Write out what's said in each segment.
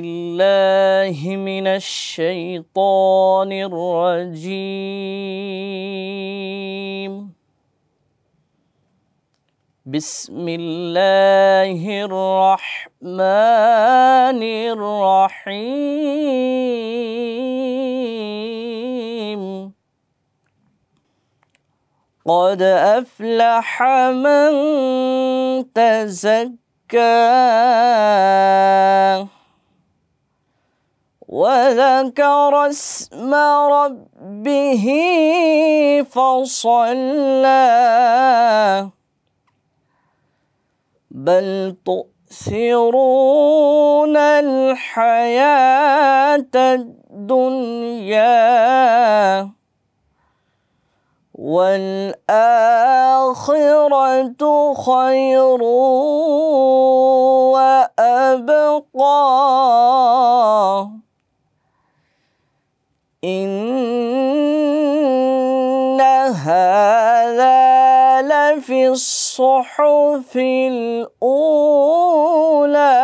بالله من الشيطان الرجيم بسم الله الرحمن الرحيم قد أفلح من تزكى وذكر اسم ربه فصلى بل تؤثرون الحياة الدنيا والآخرة خير وأبقى الصحف الأولى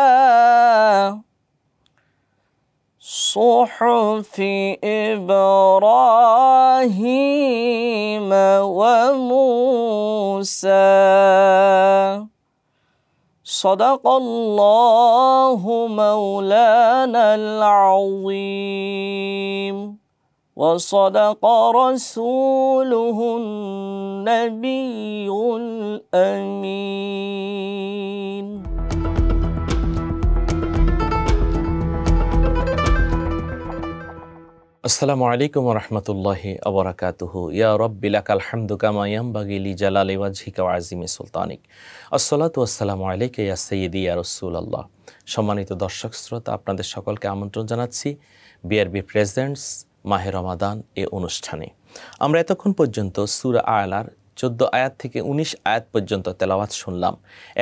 صحف إبراهيم وموسى صدق الله مولانا العظيم وصدق رسوله النبي الأمين আসসালামু আলাইকুম রহমতুল্লাহি আবরাকাতুহ ইয়া রব্বিলাক আলহামদু কামা ইয়ামবাগি লি জালালি ওয়াজহিকা আজিমি সুলতানিক আসসালাতু আসসালামু আলাইকা ইয়া সাইয়্যিদি ইয়া রাসূলুল্লাহ সম্মানিত দর্শক শ্রোতা আপনাদের সকলকে আমন্ত্রণ জানাচ্ছি বিআরবি প্রেজেন্টস মাহে রমাদান এ অনুষ্ঠানে আমরা এতক্ষণ পর্যন্ত সুরা আয়লার চোদ্দ আয়াত থেকে ১৯ আয়াত পর্যন্ত তেলাওয়াত শুনলাম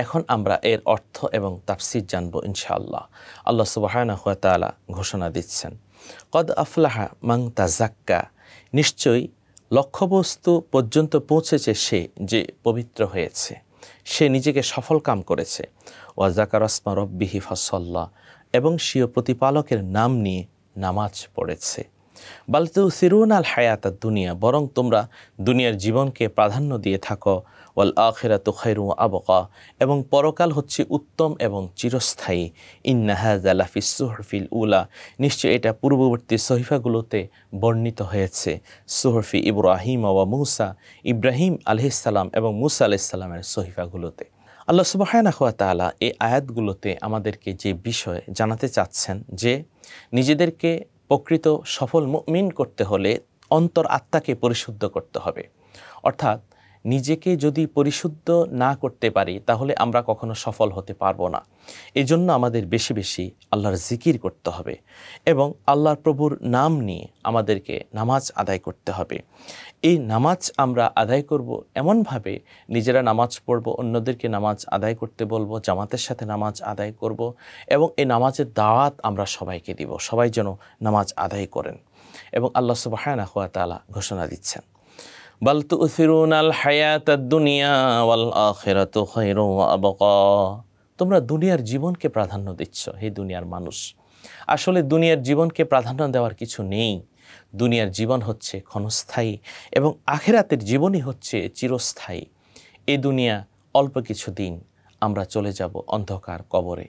এখন আমরা এর অর্থ এবং তাফসির জানব ইনশাআল্লাহ আল্লাহ সুবাহ ঘোষণা দিচ্ছেন কদ আফলাহা মাং তাজাক্কা নিশ্চয়ই লক্ষ্যবস্তু পর্যন্ত পৌঁছেছে সে যে পবিত্র হয়েছে সে নিজেকে সফল কাম করেছে ওয়াজাকার জাকার আসমা রব্বিহি ফসল্লা এবং সিও প্রতিপালকের নাম নিয়ে নামাজ পড়েছে বালতু সিরুন আল হায়াত দুনিয়া বরং তোমরা দুনিয়ার জীবনকে প্রাধান্য দিয়ে থাকো ওয়াল আখেরা তো খৈরু আবকা এবং পরকাল হচ্ছে উত্তম এবং চিরস্থায়ী ইন্নাহাজ আলাফি সুহরফিল উলা নিশ্চয় এটা পূর্ববর্তী সহিফাগুলোতে বর্ণিত হয়েছে সোহরফি ইব্রাহিম ওয়া মুসা ইব্রাহিম আলহিসাল্লাম এবং মুসা আলহিসাল্লামের সহিফাগুলোতে আল্লাহ সুবাহানাহুয়া তালা এই আয়াতগুলোতে আমাদেরকে যে বিষয় জানাতে চাচ্ছেন যে নিজেদেরকে প্রকৃত সফল মিন করতে হলে অন্তর আত্মাকে পরিশুদ্ধ করতে হবে অর্থাৎ নিজেকে যদি পরিশুদ্ধ না করতে পারি তাহলে আমরা কখনো সফল হতে পারবো না এজন্য আমাদের বেশি বেশি আল্লাহর জিকির করতে হবে এবং আল্লাহর প্রভুর নাম নিয়ে আমাদেরকে নামাজ আদায় করতে হবে এই নামাজ আমরা আদায় করব এমনভাবে নিজেরা নামাজ পড়ব অন্যদেরকে নামাজ আদায় করতে বলবো জামাতের সাথে নামাজ আদায় করব এবং এই নামাজের দাওয়াত আমরা সবাইকে দিব সবাই যেন নামাজ আদায় করেন এবং আল্লাহ সুবাহ ঘোষণা দিচ্ছেন বল তু ফিরুন আল হায়াত দুনিয়া ওয়াল আখিরাত খায়রু ওয়া আবকা তোমরা দুনিয়ার জীবনকে প্রাধান্য দিচ্ছ হে দুনিয়ার মানুষ আসলে দুনিয়ার জীবনকে প্রাধান্য দেওয়ার কিছু নেই দুনিয়ার জীবন হচ্ছে ক্ষণস্থায়ী এবং আখেরাতের জীবনই হচ্ছে চিরস্থায়ী এ দুনিয়া অল্প কিছু দিন আমরা চলে যাব অন্ধকার কবরে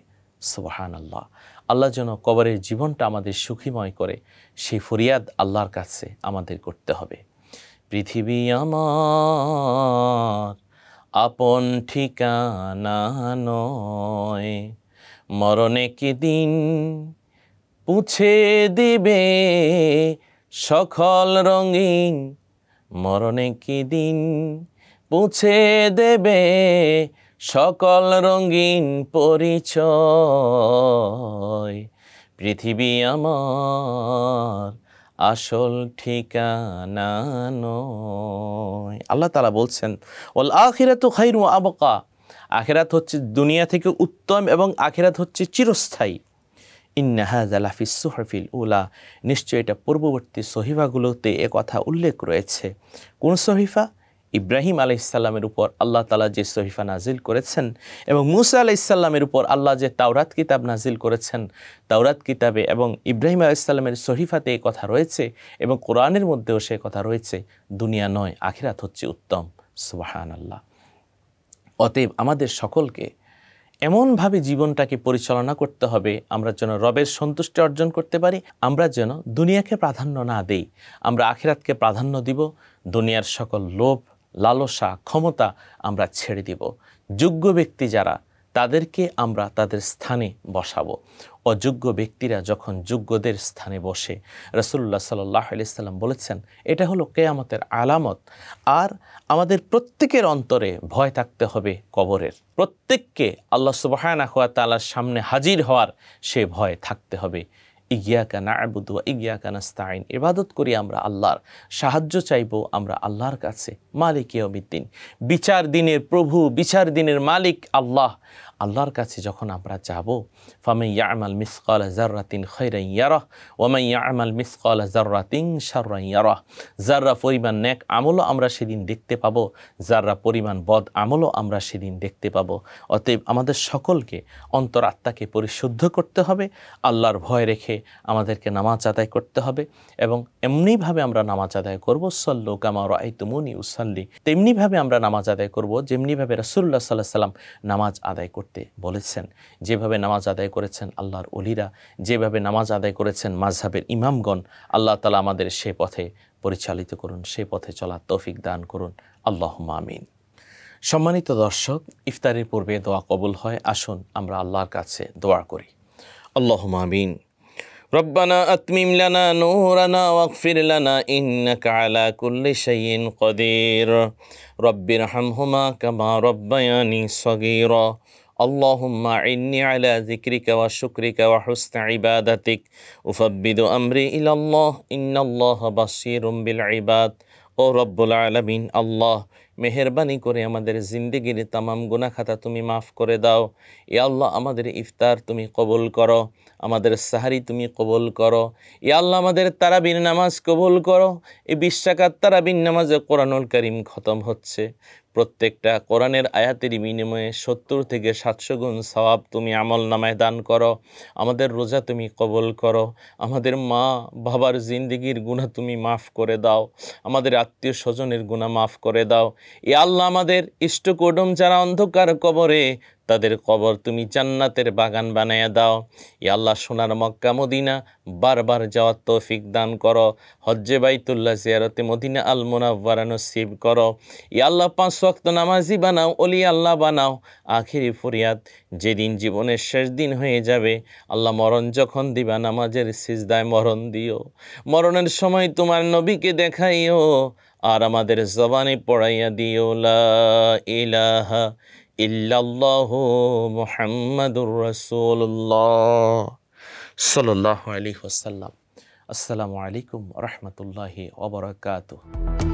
সুবাহান আল্লাহ আল্লাহ যেন কবরের জীবনটা আমাদের সুখীময় করে সেই ফরিয়াদ আল্লাহর কাছে আমাদের করতে হবে পৃথিবী আমার আপন ঠিকানা নয় মরণে কি দিন পুছে দিবে সকল রঙিন মরণে কি দিন পুছে দেবে সকল রঙিন পরিচয় পৃথিবী আমার আসল ঠিকানা নয় আল্লাহ তালা বলছেন ওল আখিরাত খাই রু আবকা আখেরাত হচ্ছে দুনিয়া থেকে উত্তম এবং আখেরাত হচ্ছে চিরস্থায়ী ইন্নাহাজালাফিস উলা নিশ্চয় এটা পূর্ববর্তী সহিফাগুলোতে কথা উল্লেখ রয়েছে কোন সহিফা ইব্রাহিম আলাইসাল্লামের উপর আল্লাহ তালা যে সহিফা নাজিল করেছেন এবং মুসা আলাইসাল্লামের উপর আল্লাহ যে তাওরাত কিতাব নাজিল করেছেন তাওরাত কিতাবে এবং ইব্রাহিম আলাইসাল্লামের সহিফাতে এই কথা রয়েছে এবং কোরআনের মধ্যেও সে কথা রয়েছে দুনিয়া নয় আখিরাত হচ্ছে উত্তম সুবাহান আল্লাহ অতএব আমাদের সকলকে এমনভাবে জীবনটাকে পরিচালনা করতে হবে আমরা যেন রবের সন্তুষ্টি অর্জন করতে পারি আমরা যেন দুনিয়াকে প্রাধান্য না দেই আমরা আখিরাতকে প্রাধান্য দিব দুনিয়ার সকল লোভ লালসা ক্ষমতা আমরা ছেড়ে দিব যোগ্য ব্যক্তি যারা তাদেরকে আমরা তাদের স্থানে বসাবো অযোগ্য ব্যক্তিরা যখন যোগ্যদের স্থানে বসে রসুল্লাহ সাল্লাহ সাল্লাম বলেছেন এটা হলো কেয়ামতের আলামত আর আমাদের প্রত্যেকের অন্তরে ভয় থাকতে হবে কবরের প্রত্যেককে আল্লাহ সুবাহানা হুয়া তালার সামনে হাজির হওয়ার সে ভয় থাকতে হবে ইগিয়াকা না আবুদু ইগিয়াকা নাস্তাইন ইবাদত করি আমরা আল্লাহর সাহায্য চাইব আমরা আল্লাহর কাছে মালিক ইয়মিদ্দিন বিচার দিনের প্রভু বিচার দিনের মালিক আল্লাহ আল্লাহর কাছে যখন আমরা যাব ফামাই ইয়ামাল মিসকাল জার্রাতিন ইয়ার ওমাই ওয়ামাই ইয়ামাল মিসকাল জার্রাতিং সার্রাই ইয়ারহ জার্রা পরিমাণ ন্যাক আমলও আমরা সেদিন দেখতে পাব যাররা পরিমাণ বদ আমলও আমরা সেদিন দেখতে পাব অতএব আমাদের সকলকে অন্তর আত্মাকে পরিশুদ্ধ করতে হবে আল্লাহর ভয় রেখে আমাদেরকে নামাজ আদায় করতে হবে এবং এমনিভাবে আমরা নামাজ আদায় করবো কামা কামার আইতুমুনি উসাল্লি তেমনিভাবে আমরা নামাজ আদায় করব যেমনিভাবে রাসুল্লাহ সাল্লাহ সাল্লাম নামাজ আদায় করতে করতে বলেছেন যেভাবে নামাজ আদায় করেছেন আল্লাহর অলিরা যেভাবে নামাজ আদায় করেছেন মাঝহাবের ইমামগণ আল্লাহ তালা আমাদের সে পথে পরিচালিত করুন সে পথে চলার তৌফিক দান করুন আল্লাহ মামিন সম্মানিত দর্শক ইফতারের পূর্বে দোয়া কবুল হয় আসুন আমরা আল্লাহর কাছে দোয়া করি আল্লাহ মামিন রব্বানা আতমিম লানা নুরানা ওয়াগফির লানা ইন্নাকা আলা কুল্লি শাইইন কদির রব্বিরহামহুমা কামা রব্বায়ানি সগীরা اللهم اعني على ذكرك وشكرك وحسن عبادتك أفبد أمري إلى الله إن الله بصير بالعباد ও رب العالمين الله মেহরবানি করে আমাদের জিন্দিগির তামাম গুনা খাতা তুমি মাফ করে দাও এ আল্লাহ আমাদের ইফতার তুমি কবুল করো আমাদের সাহারি তুমি কবুল করো এ আল্লাহ আমাদের তারাবিন নামাজ কবুল করো এই বিশ্বাকার তারাবিন নামাজে কোরআনুল করিম খতম হচ্ছে প্রত্যেকটা কোরআনের আয়াতের বিনিময়ে সত্তর থেকে সাতশো গুণ সওয়াব তুমি আমল নামায় দান করো আমাদের রোজা তুমি কবল করো আমাদের মা বাবার জিন্দিগির গুণা তুমি মাফ করে দাও আমাদের আত্মীয় স্বজনের গুণা মাফ করে দাও এ আল্লাহ আমাদের ইষ্টকোডম যারা অন্ধকার কবরে তাদের কবর তুমি জান্নাতের বাগান বানাইয়া দাও ই আল্লাহ সোনার মক্কা মদিনা বারবার যাওয়ার তৌফিক দান করো হজ্জে বাইতুল্লাহ জিয়ারতে মদিনা আল মোনাব্বারা শিব করো ই আল্লাহ পাঁচ ওয়াক্ত নামাজি বানাও অলি আল্লাহ বানাও আখিরি ফরিয়াদ যেদিন জীবনের শেষ দিন হয়ে যাবে আল্লাহ মরণ যখন দিবা নামাজের সিজদায় মরণ দিও মরণের সময় তোমার নবীকে দেখাইও আর আমাদের জবানে পড়াইয়া দিও লা ইলাহা ইল্লাল্লাহ মুহাম্মাদুর রাসূলুল্লাহ সাল্লাল্লাহু আলাইহি ওয়াসাল্লাম আসসালামু আলাইকুম রহমতুল্লাহি ওবরাকাতুহ